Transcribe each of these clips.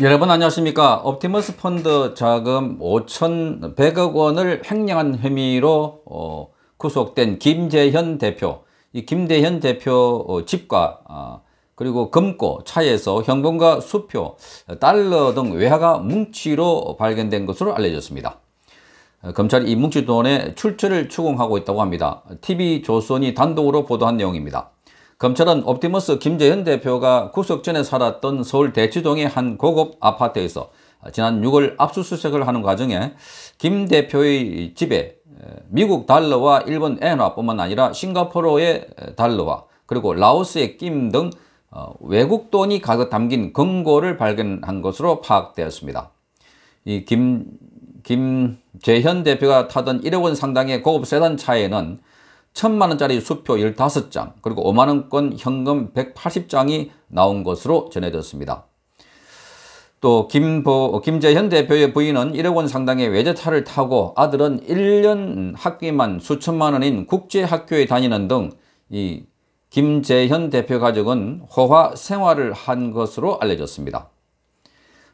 여러분 안녕하십니까 옵티머스 펀드 자금 5,100억 원을 횡령한 혐의로 어, 구속된 김재현 대표 이 김대현 대표 어, 집과 어, 그리고 금고 차에서 현금과 수표 달러 등 외화가 뭉치로 발견된 것으로 알려졌습니다 검찰이 이 뭉치 돈의 출처를 추궁하고 있다고 합니다 TV조선이 단독으로 보도한 내용입니다 검찰은 옵티머스 김재현 대표가 구속 전에 살았던 서울 대치동의 한 고급 아파트에서 지난 6월 압수수색을 하는 과정에 김 대표의 집에 미국 달러와 일본 엔화뿐만 아니라 싱가포르의 달러와 그리고 라오스의 낌등 어, 외국 돈이 가득 담긴 금고를 발견한 것으로 파악되었습니다. 이 김, 김재현 대표가 타던 1억 원 상당의 고급 세단 차에는 천만 원짜리 수표 15장 그리고 5만 원권 현금 180장이 나온 것으로 전해졌습니다. 또 김보, 김재현 대표의 부인은 1억 원 상당의 외제차를 타고 아들은 1년 학비만 수천만 원인 국제학교에 다니는 등 이 김재현 대표 가족은 호화 생활을 한 것으로 알려졌습니다.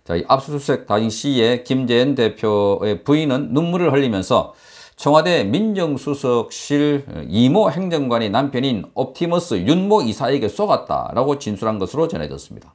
자, 이 압수수색 당시에 김재현 대표의 부인은 눈물을 흘리면서 청와대 민정수석실 이모 행정관이 남편인 옵티머스 윤모 이사에게 쏘았다라고 진술한 것으로 전해졌습니다.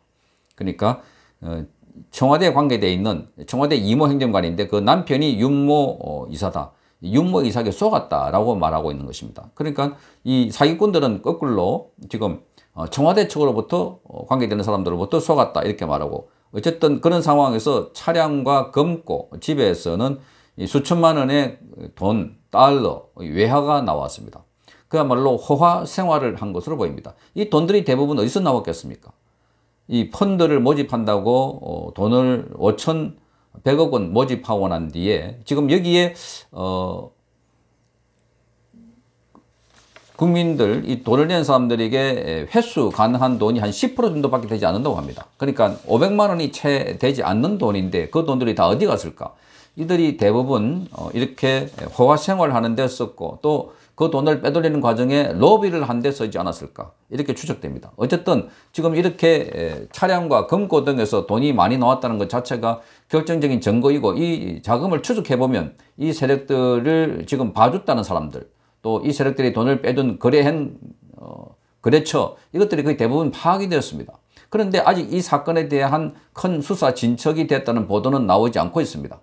그러니까 어, 청와대에 관계되어 있는 청와대 이모 행정관인데 그 남편이 윤모 어, 이사다. 윤모 이사에게 쏘았다라고 말하고 있는 것입니다. 그러니까 이 사기꾼들은 거꾸로 지금 어, 청와대 측으로부터 관계되는 사람들로부터 쏘았다 이렇게 말하고 어쨌든 그런 상황에서 차량과 검고 집에서는 수천만 원의 돈, 달러, 외화가 나왔습니다. 그야말로 허화 생활을 한 것으로 보입니다. 이 돈들이 대부분 어디서 나왔겠습니까? 이 펀드를 모집한다고 어, 돈을 5천 100억 원 모집하고 난 뒤에 지금 여기에 어 국민들 이 돈을 낸 사람들에게 횟수 가능한 돈이 한 10% 정도밖에 되지 않는다고 합니다. 그러니까 500만 원이 채 되지 않는 돈인데 그 돈들이 다 어디 갔을까? 이들이 대부분 어, 이렇게 호화 생활하는 데였었고또 그 돈을 빼돌리는 과정에 로비를 한 데 쓰지 않았을까 이렇게 추적됩니다. 어쨌든 지금 이렇게 차량과 금고 등에서 돈이 많이 나왔다는 것 자체가 결정적인 증거이고 이 자금을 추적해보면 이 세력들을 지금 봐줬다는 사람들 또 이 세력들이 돈을 빼둔 거래한 어, 거래처 이것들이 거의 대부분 파악이 되었습니다. 그런데 아직 이 사건에 대한 큰 수사 진척이 됐다는 보도는 나오지 않고 있습니다.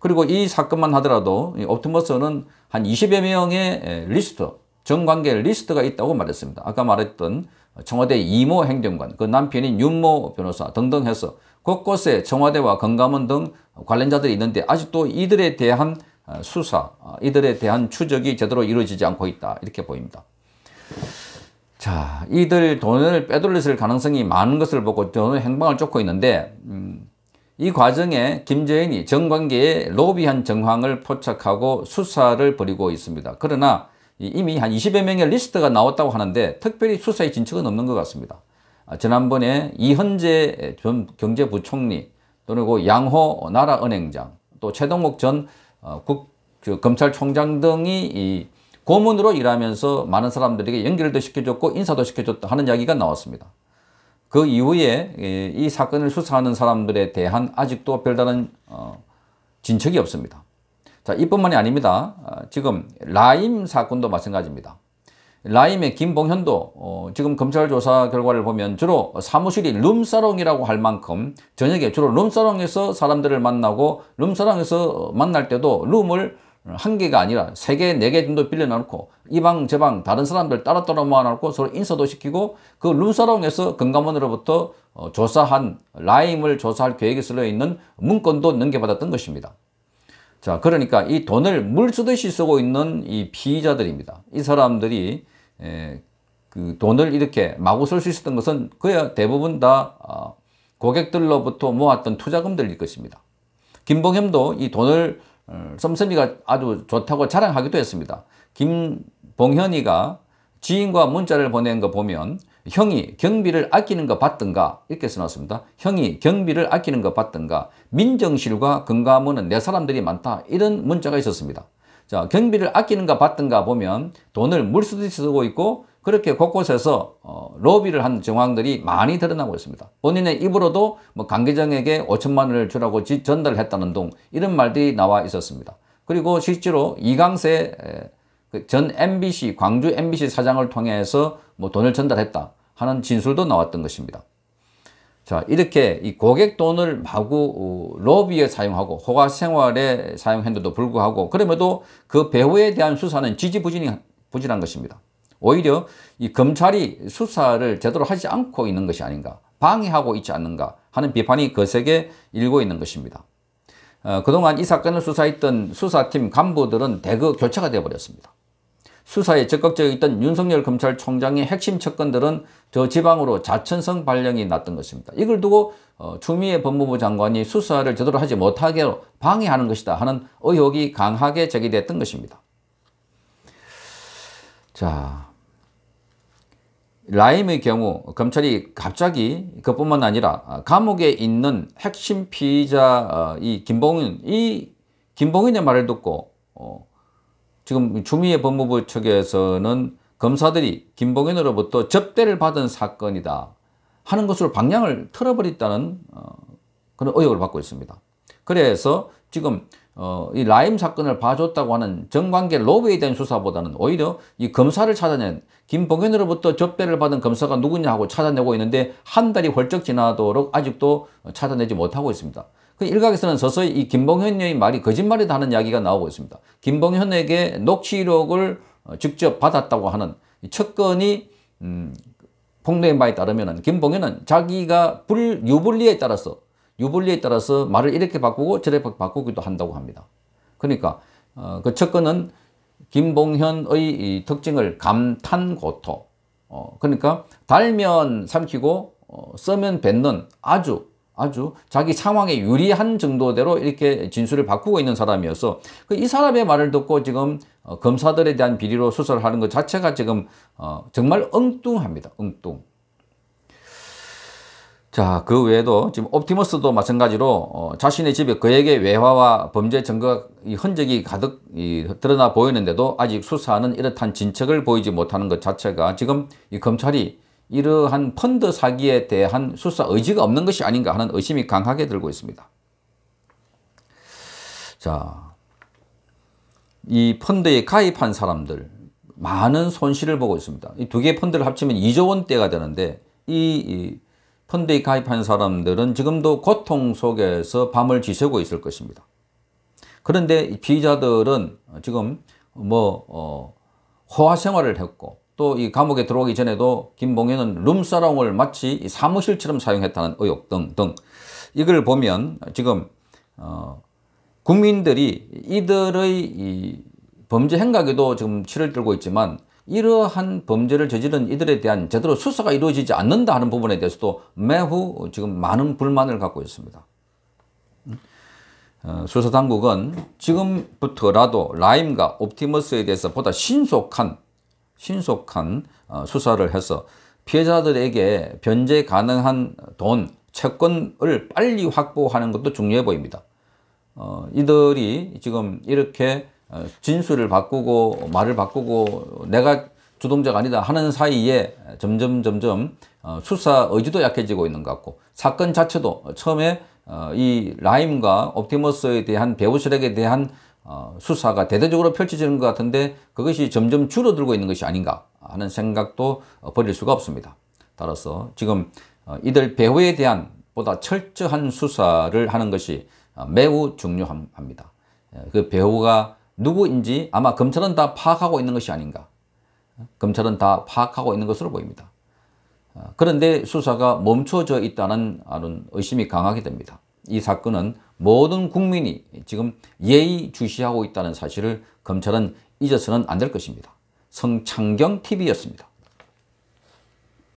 그리고 이 사건만 하더라도 옵티머스는 한 20여 명의 예, 리스트, 정관계 리스트가 있다고 말했습니다. 아까 말했던 청와대 이모 행정관, 그 남편인 윤모 변호사 등등 해서 곳곳에 청와대와 건감원 등 관련자들이 있는데 아직도 이들에 대한 어, 수사, 어, 이들에 대한 추적이 제대로 이루어지지 않고 있다. 이렇게 보입니다. 자, 이들 돈을 빼돌렸을 가능성이 많은 것을 보고 저는 행방을 쫓고 있는데 음, 이 과정에 김재인이 정관계에 로비한 정황을 포착하고 수사를 벌이고 있습니다. 그러나 이미 한 20여 명의 리스트가 나왔다고 하는데 특별히 수사의 진척은 없는 것 같습니다. 아, 지난번에 이현재 전 경제부총리 또는 그 양호 나라은행장 또 최동욱 전 어, 국, 그 검찰총장 등이 고문으로 일하면서 많은 사람들에게 연결도 시켜줬고 인사도 시켜줬다 하는 이야기가 나왔습니다. 그 이후에 예, 이 사건을 수사하는 사람들에 대한 아직도 별다른 어, 진척이 없습니다. 자, 이뿐만이 아닙니다. 아, 지금 라임 사건도 마찬가지입니다. 라임의 김봉현도 어, 지금 검찰 조사 결과를 보면 주로 사무실이 룸사롱이라고 할 만큼 저녁에 주로 룸사롱에서 사람들을 만나고 룸사롱에서 만날 때도 룸을 한 개가 아니라 세 개, 네 개 정도 빌려놔놓고 이방 저방 다른 사람들 따라 따라 모아놓고 서로 인사도 시키고 그 룸사롱에서 금감원으로부터 어, 조사한 라임을 조사할 계획에쓰려 있는 문건도 넘겨받았던 것입니다. 자, 그러니까 이 돈을 물 쓰듯이 쓰고 있는 이 피의자들입니다. 이 사람들이 에, 그 돈을 이렇게 마구 쓸 수 있었던 것은 그야 대부분 다 아, 고객들로부터 모았던 투자금들일 것입니다. 김봉현도 이 돈을 썸썸이가 아주 좋다고 자랑하기도 했습니다. 김봉현이가 지인과 문자를 보낸 거 보면 형이 경비를 아끼는 거 봤던가 이렇게 써놨습니다. 형이 경비를 아끼는 거 봤던가 민정실과 금감원은 내 사람들이 많다 이런 문자가 있었습니다. 자 경비를 아끼는 거 봤던가 보면 돈을 물수듯이 쓰고 있고 그렇게 곳곳에서 어, 로비를 한 정황들이 많이 드러나고 있습니다. 본인의 입으로도 뭐 강기정에게 5천만 원을 주라고 지, 전달했다는 을등 이런 말들이 나와 있었습니다. 그리고 실제로 이강세 그 전 MBC 광주 MBC 사장을 통해서 뭐 돈을 전달했다 하는 진술도 나왔던 것입니다. 자 이렇게 이 고객 돈을 마구 로비에 사용하고 호가 생활에 사용했는데도 불구하고 그럼에도 그배후에 대한 수사는 지지부진이 부진한 것입니다. 오히려 이 검찰이 수사를 제대로 하지 않고 있는 것이 아닌가 방해하고 있지 않는가 하는 비판이 거세게 그 일고 있는 것입니다. 어, 그동안 이 사건을 수사했던 수사팀 간부들은 대거 교체가 되어버렸습니다. 수사에 적극적이었던 윤석열 검찰총장의 핵심 측근들은 저 지방으로 자천성 발령이 났던 것입니다. 이걸 두고 어, 추미애 법무부 장관이 수사를 제대로 하지 못하게 방해하는 것이다 하는 의혹이 강하게 제기됐던 것입니다. 자, 라임의 경우 검찰이 갑자기 그뿐만 아니라 감옥에 있는 핵심 피의자 어, 이 김봉인 이 김봉인의 말을 듣고 어, 지금 주미의 법무부 측에서는 검사들이 김봉인으로부터 접대를 받은 사건이다 하는 것으로 방향을 틀어버렸다는 어, 그런 의혹을 받고 있습니다. 그래서 지금 어, 이 라임 사건을 봐줬다고 하는 정관계 로비에 대한 수사보다는 오히려 이 검사를 찾아낸 김봉현으로부터 접대를 받은 검사가 누구냐 하고 찾아내고 있는데 한 달이 훌쩍 지나도록 아직도 찾아내지 못하고 있습니다. 그 일각에서는 서서히 이 김봉현의 말이 거짓말이다 하는 이야기가 나오고 있습니다. 김봉현에게 녹취록을 어, 직접 받았다고 하는 첫 건이 음, 폭로인 바에 따르면 김봉현은 자기가 불, 유불리에 따라서 유불리에 따라서 말을 이렇게 바꾸고 저렇게 바꾸기도 한다고 합니다. 그러니까 어, 그 첫건은 김봉현의 특징을 감탄고토 어, 그러니까 달면 삼키고 어, 써면 뱉는 아주 아주 자기 상황에 유리한 정도대로 이렇게 진술을 바꾸고 있는 사람이어서 그 이 사람의 말을 듣고 지금 어, 검사들에 대한 비리로 수사를 하는 것 자체가 지금 어, 정말 엉뚱합니다. 엉뚱. 자, 그 외에도 지금 옵티머스도 마찬가지로 어, 자신의 집에 그에게 외화와 범죄 증거 흔적이 가득 이, 드러나 보이는데도 아직 수사는 이렇한 진척을 보이지 못하는 것 자체가 지금 이 검찰이 이러한 펀드 사기에 대한 수사 의지가 없는 것이 아닌가 하는 의심이 강하게 들고 있습니다. 자, 이 펀드에 가입한 사람들 많은 손실을 보고 있습니다. 이 두개의 펀드를 합치면 2조 원대가 되는데 이, 이 펀드에 가입한 사람들은 지금도 고통 속에서 밤을 지새고 있을 것입니다. 그런데 피의자들은 지금 뭐 어, 호화 생활을 했고 또 이 감옥에 들어오기 전에도 김봉현은 룸사롱을 마치 사무실처럼 사용했다는 의혹 등등 이걸 보면 지금 어, 국민들이 이들의 범죄 행각에도 지금 치를 들고 있지만 이러한 범죄를 저지른 이들에 대한 제대로 수사가 이루어지지 않는다 하는 부분에 대해서도 매우 지금 많은 불만을 갖고 있습니다. 어, 수사당국은 지금부터라도 라임과 옵티머스에 대해서 보다 신속한 신속한 어, 수사를 해서 피해자들에게 변제 가능한 돈, 채권을 빨리 확보하는 것도 중요해 보입니다. 어, 이들이 지금 이렇게 어, 진술을 바꾸고 말을 바꾸고 내가 주동자가 아니다 하는 사이에 점점 점점 어, 수사 의지도 약해지고 있는 것 같고 사건 자체도 처음에 어, 이 라임과 옵티머스에 대한 배우 세력에 대한 수사가 대대적으로 펼쳐지는 것 같은데 그것이 점점 줄어들고 있는 것이 아닌가 하는 생각도 버릴 수가 없습니다. 따라서 지금 이들 배후에 대한 보다 철저한 수사를 하는 것이 매우 중요합니다. 예, 그 배후가 누구인지 아마 검찰은 다 파악하고 있는 것이 아닌가. 검찰은 다 파악하고 있는 것으로 보입니다. 어, 그런데 수사가 멈춰져 있다는 의심이 강하게 됩니다. 이 사건은 모든 국민이 지금 예의주시하고 있다는 사실을 검찰은 잊어서는 안 될 것입니다. 성창경 TV였습니다.